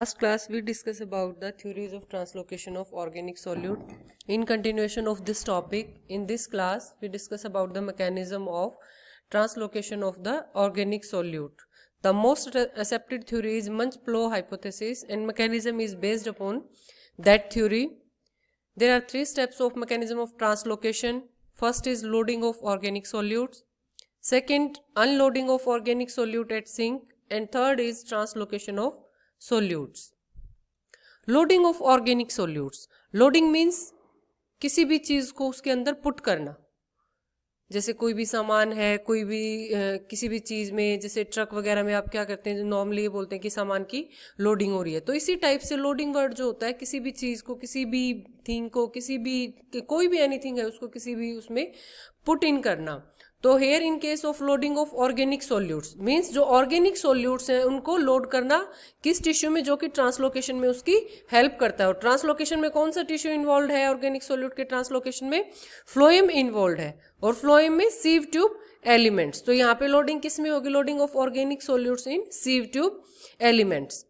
Last class we discussed about the theories of translocation of organic solute. In continuation of this topic, in this class we discuss about the mechanism of translocation of the organic solute. The most accepted theory is Munch Plow hypothesis and mechanism is based upon that theory. There are three steps of mechanism of translocation. First is loading of organic solutes. Second, unloading of organic solute at sink. And third is translocation of solutes loading of organic solutes loading means किसी भी चीज को उसके अंदर put करना जैसे कोई भी सामान है कोई भी आ, किसी भी चीज में जैसे ट्रक वगैरह में आप क्या करते हैं नॉर्मली ये बोलते हैं कि सामान की लोडिंग हो रही है तो इसी टाइप से लोडिंग वर्ड जो होता है किसी भी चीज को किसी भी थिंग को किसी भी कोई भी एनीथिंग है उसको किसी भी उसमें पुट इन करना तो here in case of loading of organic solutes means जो ऑर्गेनिक सोल्यूट्स हैं उनको लोड करना किस टिश्यू में जो कि ट्रांसलोकेशन में उसकी हेल्प करता है और ट्रांसलोकेशन में कौन सा टिश्यू इन्वॉल्व है ऑर्गेनिक सोल्यूट के ट्रांसलोकेशन में फ्लोएम इन्वॉल्व है और फ्लोएम में सीव ट्यूब एलिमेंट्स तो यहाँ पे लोडिंग किस में होगी loading of organic solutes in sieve tube elements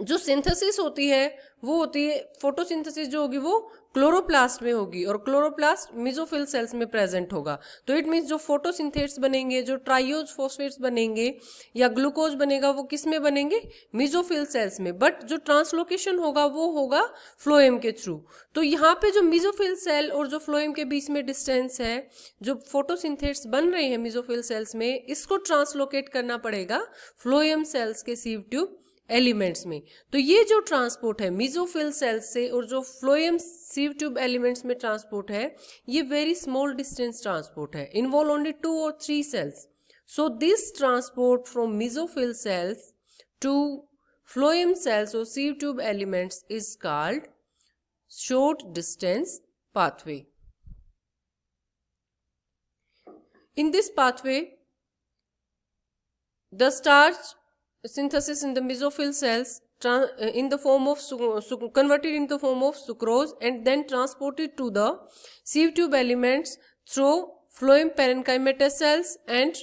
जो सिंथेसिस होती है वो होती है फोटोसिंथेसिस जो होगी वो क्लोरोप्लास्ट में होगी और क्लोरोप्लास्ट मिजोफिल सेल्स में प्रेजेंट होगा तो इट मीन्स जो फोटोसिंथेट्स बनेंगे जो ट्राइज फोस्फेट्स बनेंगे या ग्लूकोज बनेगा वो किस में बनेंगे मिजोफिल सेल्स में बट जो ट्रांसलोकेशन होगा वो होगा फ्लोएम के थ्रू तो यहाँ पे जो मिजोफिल सेल और जो फ्लोएम के बीच में डिस्टेंस है जो फोटोसिंथेट्स बन रहे हैं मिजोफिल सेल्स में इसको ट्रांसलोकेट करना पड़ेगा फ्लोएम सेल्स के सीव ट्यूब एलिमेंट्स में तो ये जो ट्रांसपोर्ट है मिजोफिल सेल्स से और जो फ्लोएम सीव ट्यूब एलिमेंट्स में ट्रांसपोर्ट है ये वेरी स्मॉल डिस्टेंस ट्रांसपोर्ट है इन्वॉल्व ओनली टू और three cells so this transport from mesophyll cells to phloem cells और sieve tube elements is called short distance pathway in this pathway the starch synthesis in the mesophyll cells uh, in the form of converted in the form of sucrose and then transported to the sieve tube elements through phloem parenchyma cells and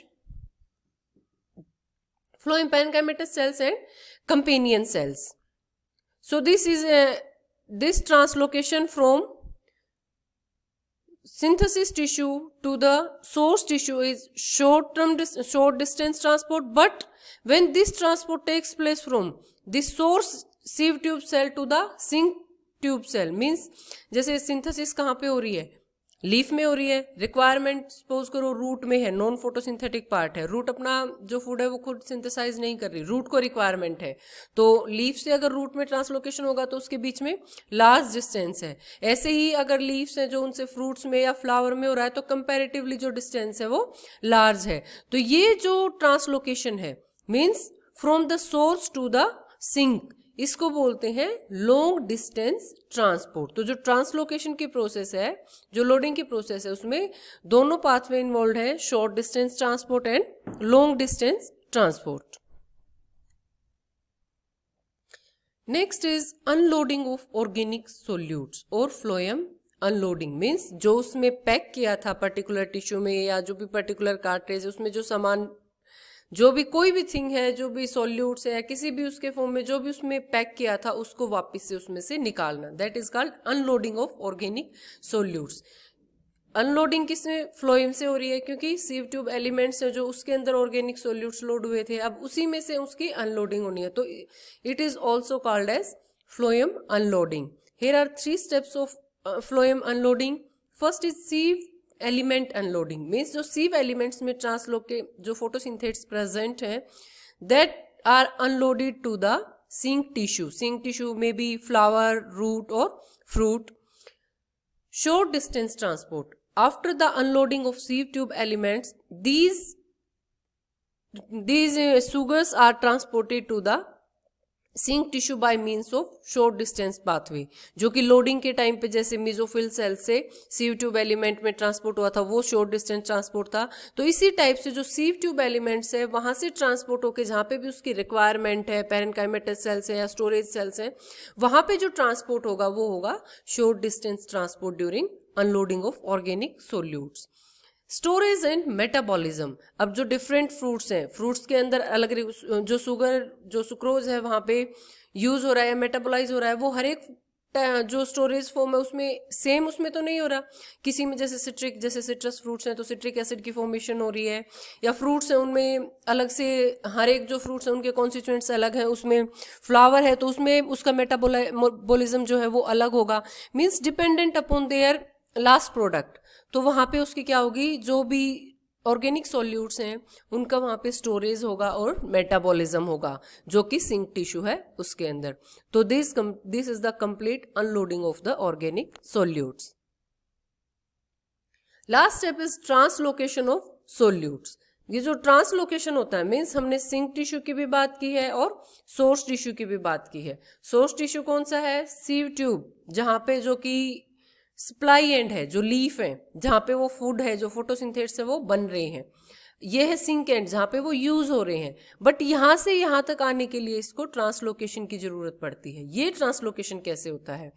phloem parenchyma cells and companion cells so this is a this translocation from synthesis tissue to the source tissue is short term dis short distance transport but when this transport takes place from the source sieve tube cell to the sink tube cell means जैसे synthesis कहाँ पे हो रही है leaf में हो रही है रिक्वायरमेंट सपोज करो रूट में है नॉन फोटोसिंथेटिक पार्ट है रूट अपना जो फूड है वो खुद सिंथेसाइज नहीं कर रही रूट को रिक्वायरमेंट है तो लीफ से अगर रूट में ट्रांसलोकेशन होगा तो उसके बीच में लार्ज डिस्टेंस है ऐसे ही अगर लीव्स हैं जो उनसे फ्रूट्स में या फ्लावर में हो रहा है तो कंपेरेटिवली जो डिस्टेंस है वो लार्ज है तो ये जो ट्रांसलोकेशन है means from the source to the sink इसको बोलते हैं लॉन्ग डिस्टेंस ट्रांसपोर्ट तो जो ट्रांसलोकेशन की प्रोसेस है जो लोडिंग की प्रोसेस है उसमें दोनों पाथवे इन्वॉल्व है short distance transport and long distance transport next is unloading of organic solutes और फ्लोएम अनलोडिंग मीन्स जो उसमें पैक किया था पर्टिकुलर टिश्यू में या जो भी पर्टिकुलर कार्टेज उसमें जो सामान जो भी कोई भी थिंग है जो भी सॉल्यूट्स है किसी भी उसके फॉर्म में जो भी उसमें पैक किया था उसको वापस से उसमें से निकालना that is called unloading of organic solutes unloading किस फ्लोइम से हो रही है क्योंकि सीव ट्यूब एलिमेंट्स है जो उसके अंदर ऑर्गेनिक सोल्यूट्स लोड हुए थे अब उसी में से उसकी अनलोडिंग होनी है तो it is also called as phloem unloading here are three steps of phloem unloading first is sieve element unloading means जो सीव एलिमेंट्स में ट्रांसलोक के जो फोटोसिंथेट्स प्रेजेंट हैं that are unloaded to the sink tissue sink tissue में be flower root और fruit short distance transport after the unloading of sieve tube elements these these sugars are transported to the sink tissue by means of short distance pathway जो कि loading के time पे जैसे mesophyll cell से sieve tube element में transport हुआ था वो शॉर्ट डिस्टेंस ट्रांसपोर्ट था तो इसी टाइप से जो सीव ट्यूब एलिमेंट्स है वहां से ट्रांसपोर्ट होकर जहां पे भी उसकी रिक्वायरमेंट है पेरेंकाइमेटस सेल्स है या स्टोरेज सेल्स है वहां पर जो ट्रांसपोर्ट होगा वो होगा short distance transport during unloading of organic solutes storage and metabolism अब जो डिफरेंट फ्रूट्स हैं फ्रूट्स के अंदर अलग जो शुगर जो सुक्रोज है वहाँ पे यूज हो रहा है मेटाबोलाइज हो रहा है वो हर एक जो स्टोरेज फॉर्म है उसमें सेम उसमें तो नहीं हो रहा किसी में जैसे सिट्रिक जैसे सिट्रस फ्रूट्स हैं तो सिट्रिक एसिड की फॉर्मेशन हो रही है या फ्रूट्स हैं उनमें अलग से हर एक जो फ्रूट्स हैं उनके कॉन्स्टिट्यूएंट्स अलग हैं उसमें फ्लावर है तो उसमें उसका मेटाबोलिज्म जो है वो अलग होगा means dependent upon their last product तो वहाँ पे उसकी क्या होगी जो भी ऑर्गेनिक सॉल्यूट्स हैं उनका वहाँ पे स्टोरेज होगा और मेटाबॉलिज्म होगा जो कि सिंक टिश्यू है उसके अंदर तो this this is the complete unloading of the organic solutes last step is translocation of solutes ये जो ट्रांसलोकेशन होता है मीन्स हमने सिंक टिश्यू की भी बात की है और सोर्स टिश्यू की भी बात की है सोर्स टिश्यू कौन सा है सीव ट्यूब जहाँ पे जो कि सप्लाई एंड है जो लीफ है जहाँ पे वो फूड है जो फोटोसिंथेट से वो बन रहे हैं ये है सिंक एंड जहाँ पे वो यूज़ हो रहे हैं बट यहाँ से यहाँ तक आने के लिए इसको ट्रांसलोकेशन की ज़रूरत पड़ती है ये ट्रांसलोकेशन कैसे होता है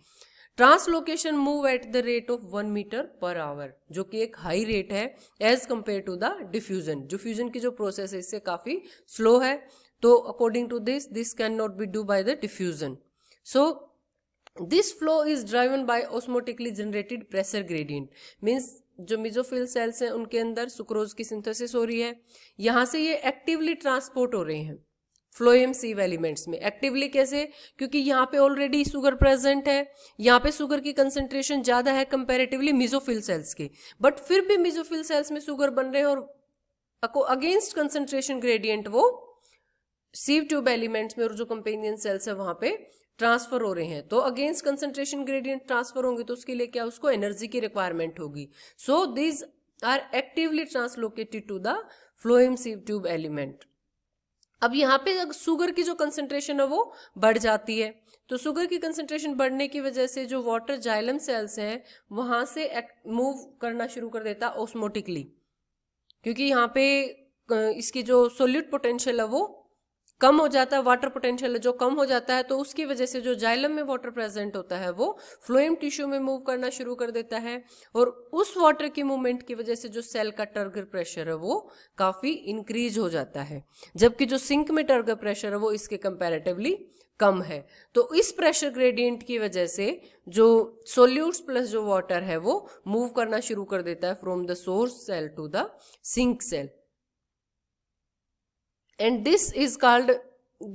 translocation move at the rate of one meter per hour जो कि एक हाई रेट है as compare to the diffusion diffusion की जो प्रोसेस है इससे काफ़ी स्लो है तो according to this this can not be do by the diffusion so this flow is driven by osmotically generated pressure gradient means जो mesophyll cells हैं उनके अंदर सुक्रोज की सिंथेसिस हो रही है यहाँ से ये एक्टिवली ट्रांसपोर्ट हो रहे हैं फ्लोएम सीव एलिमेंट्स में एक्टिवली कैसे क्योंकि यहाँ पे ऑलरेडी शुगर प्रेजेंट है यहाँ पे शुगर की कंसेंट्रेशन ज़्यादा है कंपेरेटिवली मिजोफिल सेल्स की बट फिर भी मिजोफिल सेल्स में शुगर बन रहे हैं और अगेंस्ट कंसेंट्रेशन ग्रेडियंट वो सीव ट्यूब एलिमेंट्स में और जो कंपेनियन सेल्स है वहाँ पे ट्रांसफर हो रहे हैं तो अगेंस्ट कंसंट्रेशन ग्रेडियंट ट्रांसफर होंगे तो उसके लिए क्या उसको एनर्जी की रिक्वायरमेंट होगी so these are actively translocated to the phloem sieve tube element अब यहाँ पे सुगर की जो कंसेंट्रेशन है वो बढ़ जाती है तो शुगर की कंसेंट्रेशन बढ़ने की वजह से जो वाटर जाइलम सेल्स हैं वहां से मूव करना शुरू कर देता ऑस्मोटिकली क्योंकि यहाँ पे इसकी जो सोल्यूट पोटेंशियल है वो कम हो जाता है वाटर पोटेंशियल जो कम हो जाता है तो उसकी वजह से जो जाइलम में वाटर प्रेजेंट होता है वो फ्लोएम टिश्यू में मूव करना शुरू कर देता है और उस वाटर की मूवमेंट की वजह से जो सेल का टर्गर प्रेशर है वो काफ़ी इंक्रीज हो जाता है जबकि जो सिंक में टर्गर प्रेशर है वो इसके कंपेरेटिवली कम है तो इस प्रेशर ग्रेडियंट की वजह से जो सोल्यूट्स प्लस जो वाटर है वो मूव करना शुरू कर देता है from the source cell to the sink cell and this is called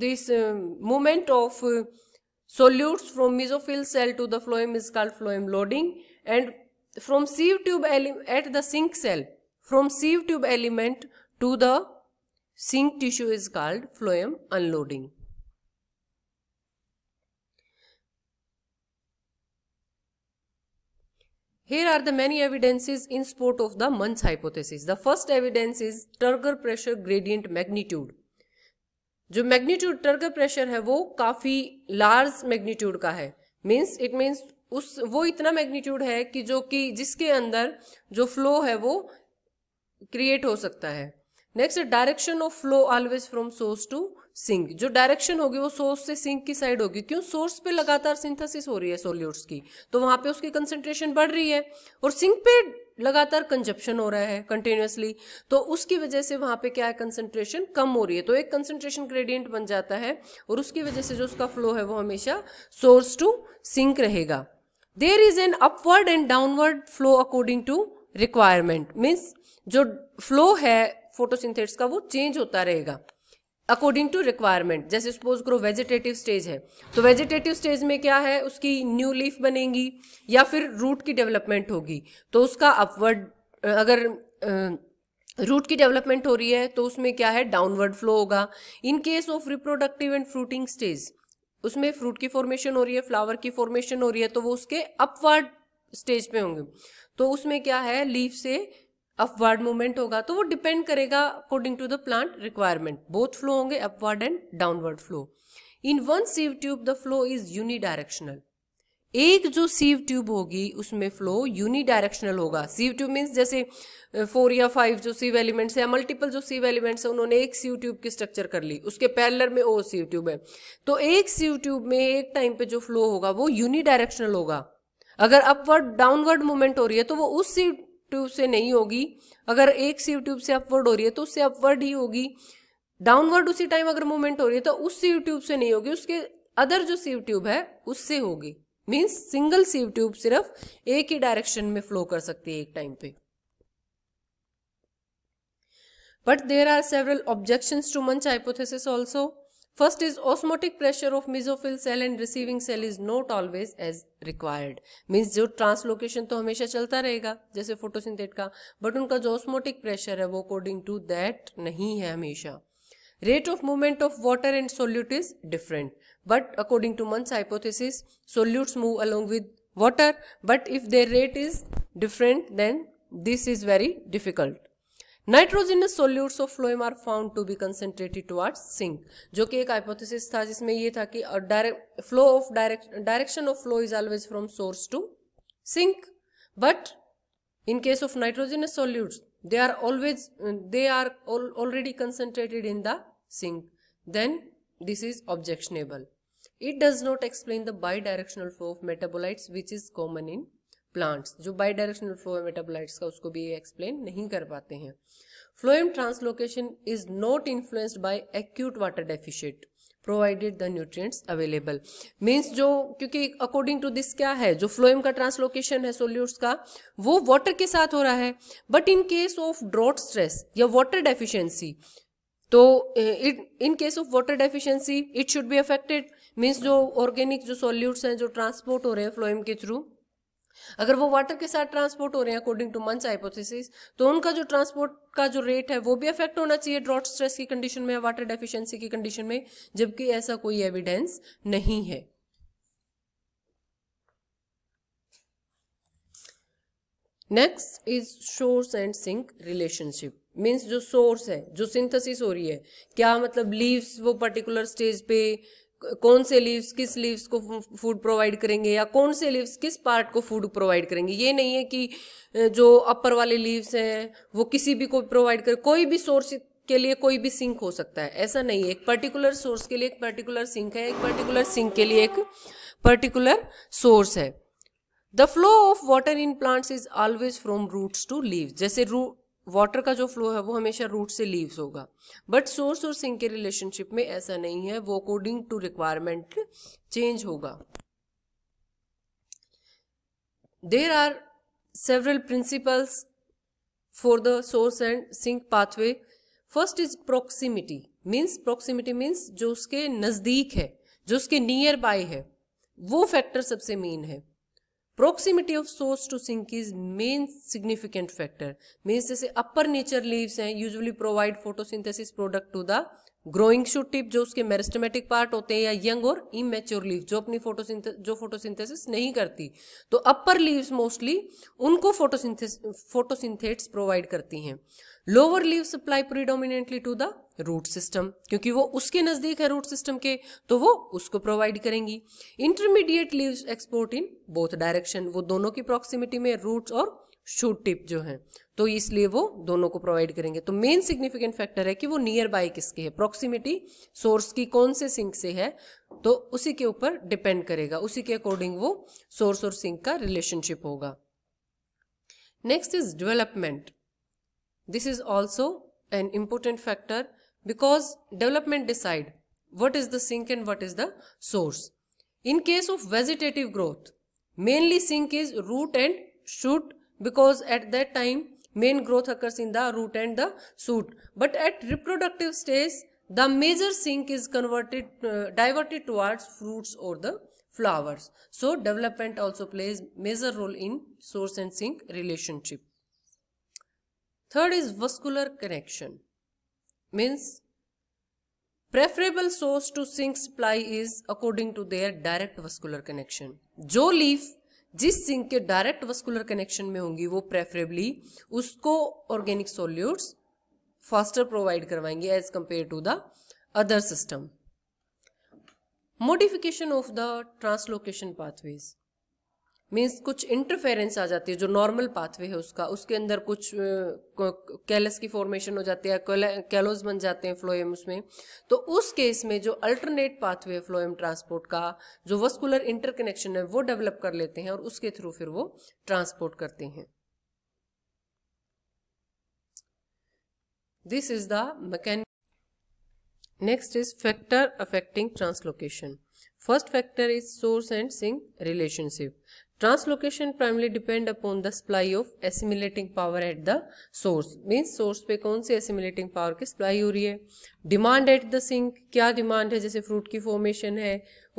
this uh, movement of uh, solutes from mesophyll cell to the phloem is called phloem loading and from sieve tube at the sink cell from sieve tube element to the sink tissue is called phloem unloading Here are the many evidences in support of the munch hypothesis. The first evidence is turgor pressure gradient magnitude. जो magnitude turgor pressure है वो काफी large magnitude का है means it means उस वो इतना magnitude है कि जो कि जिसके अंदर जो फ्लो है वो क्रिएट हो सकता है next direction of flow always from source to sink जो डायरेक्शन होगी वो सोर्स से सिंक की साइड होगी क्यों सोर्स पे लगातार सिंथेसिस हो रही है सोल्यूट्स की तो वहां पे उसकी कंसेंट्रेशन बढ़ रही है और सिंक पे लगातार कंजप्शन हो रहा है कंटिन्यूसली तो उसकी वजह से वहां पे क्या है कंसंट्रेशन कम हो रही है तो एक कंसंट्रेशन ग्रेडियंट बन जाता है और उसकी वजह से जो उसका फ्लो है वो हमेशा सोर्स टू सिंक रहेगा there is an upward and downward flow according to requirement means जो फ्लो है फोटोसिंथेटिस का वो चेंज होता रहेगा अकॉर्डिंग टू रिक्वायरमेंट जैसे सपोज करो वेजिटेटिव स्टेज है तो वेजिटेटिव स्टेज में क्या है उसकी न्यू लीफ बनेगी या फिर रूट की डेवलपमेंट होगी तो उसका अपवर्ड अगर रूट की डेवलपमेंट हो रही है तो उसमें क्या है डाउनवर्ड फ्लो होगा in case of reproductive and fruiting stage उसमें फ्रूट की फॉर्मेशन हो रही है फ्लावर की फॉर्मेशन हो रही है तो वो उसके अपवर्ड स्टेज पे होंगे तो उसमें क्या है लीफ से अपवर्ड मूवमेंट होगा तो वो डिपेंड करेगा according to the plant requirement both flow होंगे upward and downward flow in one sieve tube the flow is unidirectional एक जो सीव ट्यूब होगी उसमें फ्लो यूनिडायरेक्शनल होगा सीव ट्यूब मीन्स जैसे फोर या फाइव जो सीव एलिमेंट्स है मल्टीपल जो सीव एलिमेंट्स है उन्होंने एक सीव ट्यूब की स्ट्रक्चर कर ली उसके पैरलर में और सीव ट्यूब है तो एक सीव ट्यूब में एक टाइम पे जो फ्लो होगा वो यूनिडायरेक्शनल होगा अगर अपवर्ड डाउनवर्ड मूवमेंट हो रही है तो वो उस सीव ट्यूब से नहीं होगी अगर एक सीव ट्यूब से अपवर्ड हो रही है तो उससे अपवर्ड ही होगी डाउनवर्ड उसी टाइम अगर मूवमेंट हो रही है तो उस सीव ट्यूब से नहीं होगी उसके अदर जो सीव ट्यूब है उससे होगी मीन्स सिंगल सीव ट्यूब सिर्फ एक ही डायरेक्शन में फ्लो कर सकती है एक टाइम पे but there are several objection to Munch hypothesis also First is osmotic pressure of mesophyll cell and receiving cell is not always as required. Means जो translocation तो हमेशा चलता रहेगा जैसे photosynthate का but उनका जो osmotic pressure है वो according to that नहीं है हमेशा rate of movement of water and solute is different but according to Munn's hypothesis solutes move along with water but if their rate is different then this is very difficult nitrogenous solutes of phloem are found to be concentrated towards sink जो कि एक hypothesis था जिसमें यह था कि flow of direction direction of flow is always from source to sink but in case of nitrogenous solutes they are always they are already concentrated in the sink then this is objectionable it does not explain the bidirectional flow of metabolites which is common in plants जो bidirectional phloem metabolites का उसको भी explain नहीं कर पाते हैं phloem translocation is not influenced by acute water deficit provided the nutrients available means जो क्योंकि अकॉर्डिंग टू दिस क्या है जो फ्लोएम का ट्रांसलोकेशन है सोल्यूट्स का वो वाटर के साथ हो रहा है बट तो, in case of drought stress या वाटर डेफिशिएंसी तो it in case of water deficiency it should be affected means जो ऑर्गेनिक जो सोल्यूट्स हैं जो ट्रांसपोर्ट हो रहे हैं फ्लोएम के थ्रू अगर वो वाटर के साथ ट्रांसपोर्ट हो रहे हैं अकॉर्डिंग टू मंच हाइपोथेसिस तो उनका जो ट्रांसपोर्ट का जो रेट है वो भी अफेक्ट होना चाहिए ड्रॉट स्ट्रेस की कंडीशन में वाटर डेफिशिएंसी की कंडीशन में जबकि ऐसा कोई एविडेंस नहीं है next is source and sink relationship means जो सोर्स है जो सिंथेसिस हो रही है क्या मतलब लीव्स वो पर्टिकुलर स्टेज पे कौन से लीव्स किस लीव्स को फूड प्रोवाइड करेंगे या कौन से लीव्स किस पार्ट को फूड प्रोवाइड करेंगे ये नहीं है कि जो अपर वाले लीव्स हैं वो किसी भी को प्रोवाइड करें कोई भी सोर्स के लिए कोई भी सिंक हो सकता है ऐसा नहीं है एक पर्टिकुलर सोर्स के लिए एक पर्टिकुलर सिंक है एक पर्टिकुलर सिंक के लिए एक पर्टिकुलर सोर्स है the flow of water in plants is always from roots to leave जैसे रूट वाटर का जो फ्लो है वो हमेशा रूट से लीव्स होगा बट सोर्स और सिंक के रिलेशनशिप में ऐसा नहीं है वो अकॉर्डिंग टू रिक्वायरमेंट चेंज होगा there are several principles for the source and sink pathway first is proximity means proximity means जो उसके नज़दीक है जो उसके नियर बाय है वो फैक्टर सबसे मेन है proximity of source to sink is main significant factor means जैसे upper nature leaves हैं usually provide photosynthesis product to the growing shoot tip जो उसके मेरिस्टमेटिक पार्ट होते हैं या यंग और इमेच्योर लीव जो अपनी फोटोसिंथे जो फोटोसिंथेसिस नहीं करती तो अपर लीव्स मोस्टली उनको फोटोसिंथे फोटोसिंथेट्स प्रोवाइड करती हैं lower leave supply predominantly to the root system क्योंकि वो उसके नजदीक है रूट सिस्टम के तो वो उसको प्रोवाइड करेंगी intermediate leave export in both direction वो दोनों की प्रॉक्सिमिटी में रूट और शूट टिप जो है तो इसलिए वो दोनों को प्रोवाइड करेंगे तो मेन सिग्निफिकेंट फैक्टर है कि वो नियर बाय किसके है प्रॉक्सिमिटी सोर्स की कौन से सिंक से है तो उसी के ऊपर डिपेंड करेगा उसी के अकॉर्डिंग वो सोर्स और सिंक का रिलेशनशिप होगा next is development This is also an important factor because development decide what is the sink and what is the source. In case of vegetative growth, mainly sink is root and shoot because at that time main growth occurs in the root and the shoot. But at reproductive stage, the major sink is converted, uh, diverted towards fruits or the flowers. So development also plays major role in source and sink relationship. Third is vascular connection means preferable source to sink supply is according to their direct vascular connection जो leaf जिस sink के direct vascular connection में होंगी वो preferably उसको organic solute faster provide करवाएंगे as compare to the other system modification of the translocation pathways means कुछ interference आ जाती है जो नॉर्मल पाथवे है उसका उसके अंदर कुछ कैलस की फॉर्मेशन हो जाती है कैलोज बन जाते हैं फ्लोएम उसमें तो उस केस में जो अल्टरनेट पाथवे है फ्लोएम ट्रांसपोर्ट का जो वस्कुलर इंटरकनेक्शन है वो डेवलप कर लेते हैं और उसके थ्रू फिर वो ट्रांसपोर्ट करते हैं this is the mechanic next is factor affecting translocation first factor is source and sink relationship translocation primarily depend upon the supply of assimilating power at the source means source पे कौन सी assimilating power की supply हो रही है demand at the sink क्या demand है जैसे फ्रूट की फॉर्मेशन है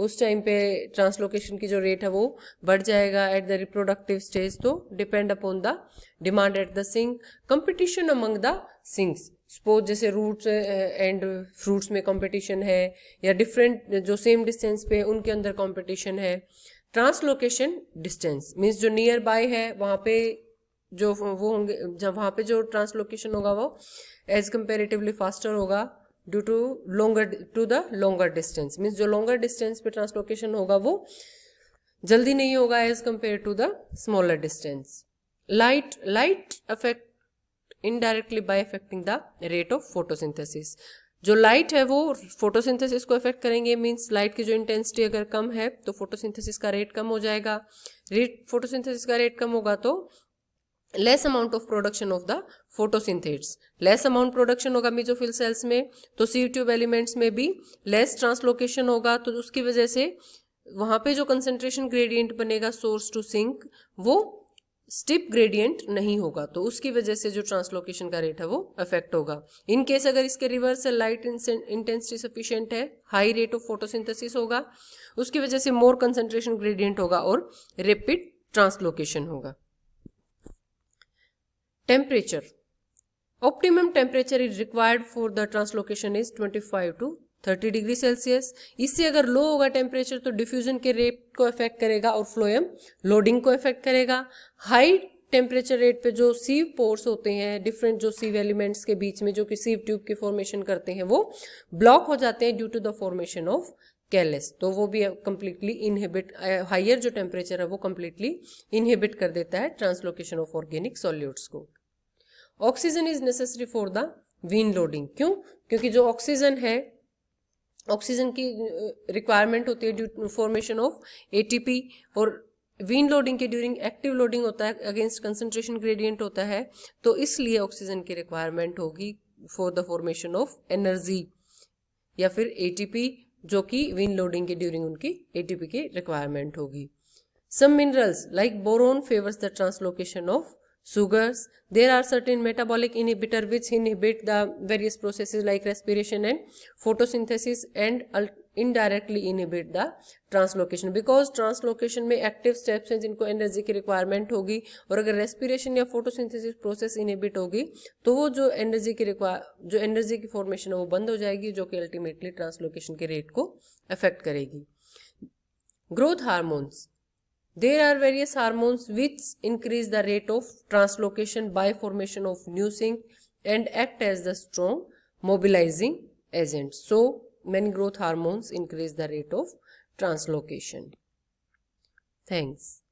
उस टाइम पे ट्रांसलोकेशन की जो रेट है वो बढ़ जाएगा एट द रिप्रोडक्टिव स्टेज तो depend upon the demand at the sink competition among the sinks suppose जैसे रूट्स एंड फ्रूट्स में कॉम्पिटिशन है या डिफरेंट जो सेम डिस्टेंस पे उनके अंदर कॉम्पिटिशन है ट्रांसलोकेशन डिस्टेंस मीन्स जो नियर बाय है वहाँ पे जो वो होंगे जब वहाँ पे जो ट्रांसलोकेशन होगा वो एज कंपेरेटिवली फास्टर होगा due to longer to the longer distance means जो लॉन्गर डिस्टेंस पे ट्रांसलोकेशन होगा वो जल्दी नहीं होगा as compare to the smaller distance light light affect indirectly by affecting the rate of photosynthesis जो लाइट है वो फोटोसिंथेसिस को इफेक्ट करेंगे मींस लाइट की जो इंटेंसिटी अगर कम है तो फोटोसिंथेसिस का रेट कम हो जाएगा रेट फोटोसिंथेसिस का रेट कम होगा तो less amount of production of the photosynthates less amount production होगा मीजोफिल सेल्स में तो सी ट्यूब एलिमेंट्स में भी लेस ट्रांसलोकेशन होगा तो उसकी वजह से वहां पे जो कंसेंट्रेशन ग्रेडियंट बनेगा सोर्स टू सिंक वो स्टिप ग्रेडियंट नहीं होगा तो उसकी वजह से जो ट्रांसलोकेशन का रेट है वो अफेक्ट होगा इन केस अगर इसके रिवर्स है लाइट इंटेंसिटी सफिशियंट है हाई रेट ऑफ फोटोसिंथेसिस होगा उसकी वजह से मोर कंसंट्रेशन ग्रेडियंट होगा और रेपिड ट्रांसलोकेशन होगा temperature optimum temperature is required for the translocation is twenty two 30 degree Celsius इससे अगर लो होगा टेम्परेचर तो डिफ्यूजन के रेट को इफेक्ट करेगा और फ्लोएम लोडिंग को इफेक्ट करेगा हाई टेम्परेचर रेट पे जो सीव पोर्स होते हैं डिफरेंट जो सीव एलिमेंट्स के बीच में जो कि सीव ट्यूब की फॉर्मेशन करते हैं वो ब्लॉक हो जाते हैं due to the formation of callose तो वो भी कम्प्लीटली इनहिबिट हाइयर जो टेम्परेचर है वो कम्प्लीटली इनहिबिट कर देता है ट्रांसलोकेशन ऑफ ऑर्गेनिक सॉल्यूट्स को oxygen is necessary for the vein loading क्यों क्योंकि जो ऑक्सीजन है ऑक्सीजन की रिक्वायरमेंट होती है ड्यू फॉर्मेशन ऑफ एटीपी और वीन लोडिंग के ड्यूरिंग एक्टिव लोडिंग होता है अगेंस्ट कंसंट्रेशन ग्रेडियंट होता है तो इसलिए ऑक्सीजन की रिक्वायरमेंट होगी for the formation of energy या फिर एटीपी जो कि विन लोडिंग के ड्यूरिंग उनकी एटीपी की रिक्वायरमेंट होगी some minerals like boron favours the translocation of sugars there are certain metabolic inhibitor which inhibit the various processes like respiration and photosynthesis and indirectly inhibit the translocation because translocation में active steps हैं जिनको energy की requirement होगी और अगर respiration या photosynthesis process inhibit होगी तो वो जो एनर्जी की रिक्वायर जो एनर्जी की फॉर्मेशन है वो बंद हो जाएगी जो कि अल्टीमेटली ट्रांसलोकेशन के रेट को अफेक्ट करेगी growth hormones There are various hormones which increase the rate of translocation by formation of new sync and act as the strong mobilizing agent. So, many growth hormones increase the rate of translocation. Thanks.